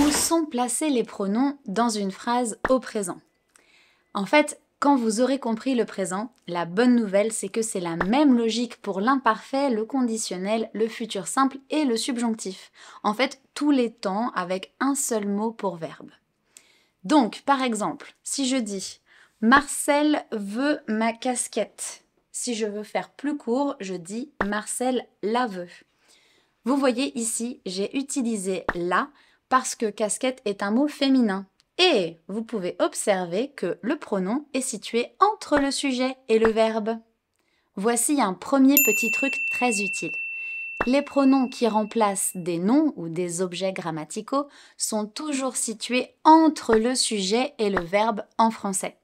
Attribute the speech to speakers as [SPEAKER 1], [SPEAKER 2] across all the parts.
[SPEAKER 1] Où sont placés les pronoms dans une phrase au présent En fait, quand vous aurez compris le présent, la bonne nouvelle, c'est que c'est la même logique pour l'imparfait, le conditionnel, le futur simple et le subjonctif. En fait, tous les temps avec un seul mot pour verbe. Donc, par exemple, si je dis Marcel veut ma casquette. Si je veux faire plus court, je dis Marcel la veut. Vous voyez ici, j'ai utilisé la parce que casquette est un mot féminin. Et vous pouvez observer que le pronom est situé entre le sujet et le verbe. Voici un premier petit truc très utile. Les pronoms qui remplacent des noms ou des objets grammaticaux sont toujours situés entre le sujet et le verbe en français.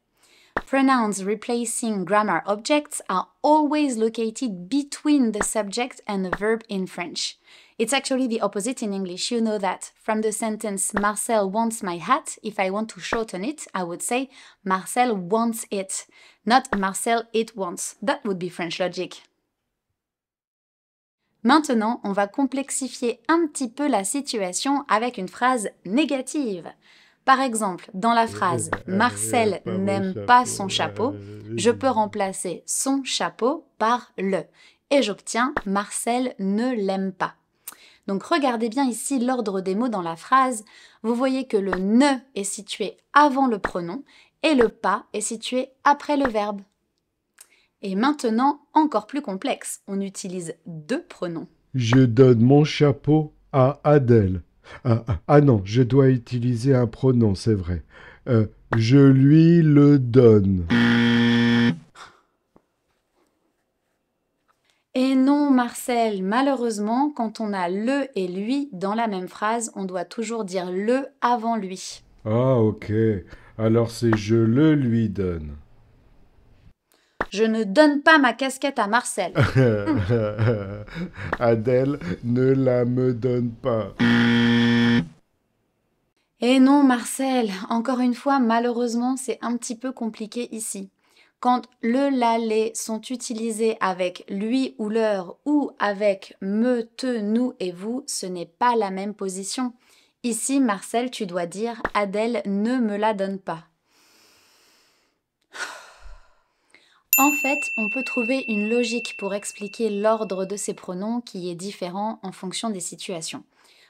[SPEAKER 1] Pronouns replacing grammar objects are always located between the subject and the verb in French. It's actually the opposite in English. You know that. From the sentence Marcel wants my hat, if I want to shorten it, I would say Marcel wants it, not Marcel it wants. That would be French logic. Maintenant, on va complexifier un petit peu la situation avec une phrase négative. Par exemple, dans la phrase Marcel n'aime pas son chapeau, je peux remplacer son chapeau par le et j'obtiens Marcel ne l'aime pas. Donc regardez bien ici l'ordre des mots dans la phrase. Vous voyez que le ne est situé avant le pronom et le pas est situé après le verbe. Et maintenant, encore plus complexe, on utilise deux pronoms.
[SPEAKER 2] Je donne mon chapeau à Adèle. Ah, ah, ah, non, je dois utiliser un pronom, c'est vrai. Euh, je lui le donne.
[SPEAKER 1] Et non, Marcel, malheureusement, quand on a le et lui dans la même phrase, on doit toujours dire le avant lui.
[SPEAKER 2] Ah ok, alors c'est je le lui donne.
[SPEAKER 1] Je ne donne pas ma casquette à Marcel.
[SPEAKER 2] Adèle, ne la me donne pas.
[SPEAKER 1] Et eh non, Marcel, encore une fois, malheureusement, c'est un petit peu compliqué ici. Quand le, la, les sont utilisés avec lui ou leur ou avec me, te, nous et vous, ce n'est pas la même position. Ici, Marcel, tu dois dire Adèle ne me la donne pas. En fait, on peut trouver une logique pour expliquer l'ordre de ces pronoms qui est différent en fonction des situations.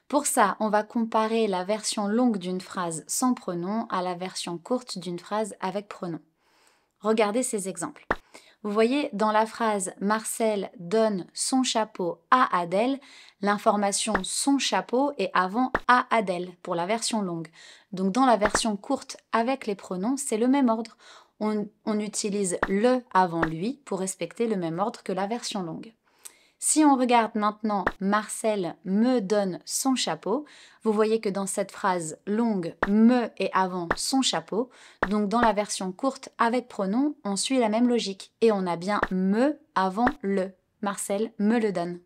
[SPEAKER 1] Pour ça, on va comparer la version longue d'une phrase sans pronom à la version courte d'une phrase avec pronom. Regardez ces exemples. Vous voyez, dans la phrase Marcel donne son chapeau à Adèle, l'information son chapeau est avant à Adèle pour la version longue. Donc dans la version courte avec les pronoms, c'est le même ordre. On, on utilise le avant lui pour respecter le même ordre que la version longue. Si on regarde maintenant Marcel me donne son chapeau, vous voyez que dans cette phrase longue, me est avant son chapeau. Donc dans la version courte avec pronom, on suit la même logique et on a bien me avant le. Marcel me le donne.